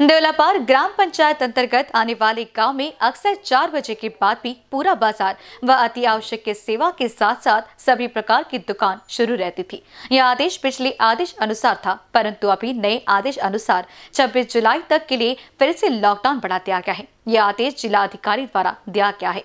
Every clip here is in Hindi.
देवलापार ग्राम पंचायत अंतर्गत आने वाले गांव में अक्सर चार बजे के बाद भी पूरा बाजार व अति आवश्यक के सेवा के साथ साथ सभी प्रकार की दुकान शुरू रहती थी यह आदेश पिछले आदेश अनुसार था परंतु अभी नए आदेश अनुसार 26 जुलाई तक के लिए फिर से लॉकडाउन बढ़ा दिया गया है यह आदेश जिला अधिकारी द्वारा दिया गया है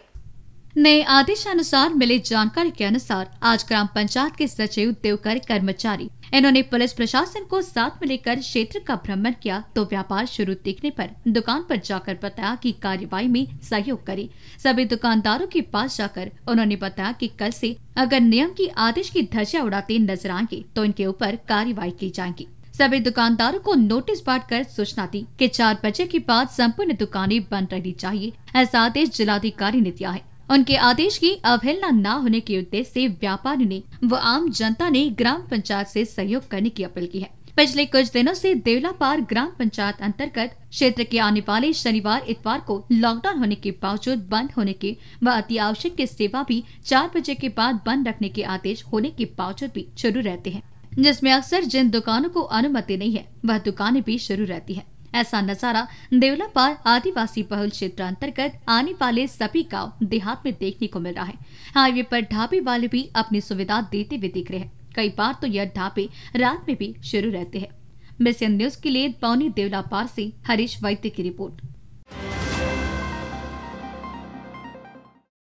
नए आदेशानुसार मिली जानकारी के अनुसार आज ग्राम पंचायत के सचिव देवकर कर्मचारी इन्होंने पुलिस प्रशासन को साथ में लेकर क्षेत्र का भ्रमण किया तो व्यापार शुरू देखने पर दुकान पर जाकर बताया कि कार्यवाही में सहयोग करे सभी दुकानदारों के पास जाकर उन्होंने बताया कि कल से अगर नियम की आदेश की ध्वजा उड़ाते नजर आएंगे तो इनके ऊपर कार्यवाही की जाएगी सभी दुकानदारों को नोटिस बांट कर सूचना दी कि चार बजे के बाद संपूर्ण दुकानें बंद रहनी चाहिए ऐसा आदेश जिलाधिकारी ने दिया है उनके आदेश की अवहेलना न होने के उद्देश्य से व्यापारी ने व आम जनता ने ग्राम पंचायत से सहयोग करने की अपील की है पिछले कुछ दिनों से पार ग्राम पंचायत अंतर्गत क्षेत्र के आने वाले शनिवार इतवार को लॉकडाउन होने के बावजूद बंद होने के व अति आवश्यक की सेवा भी चार बजे के बाद बंद रखने के आदेश होने के बावजूद भी शुरू रहते हैं जिसमें अक्सर जिन दुकानों को अनुमति नहीं है वह दुकानें भी शुरू रहती है ऐसा नजारा देवलापार आदिवासी बहुल क्षेत्र अंतर्गत आने वाले सभी गाँव देहात में देखने को मिल रहा है हाईवे पर ढाबे वाले भी अपनी सुविधा देते हुए दिख रहे हैं कई बार तो यह ढाबे रात में भी शुरू रहते हैं मिशन न्यूज के लिए पौनी देवलापार से हरीश वैद्य की रिपोर्ट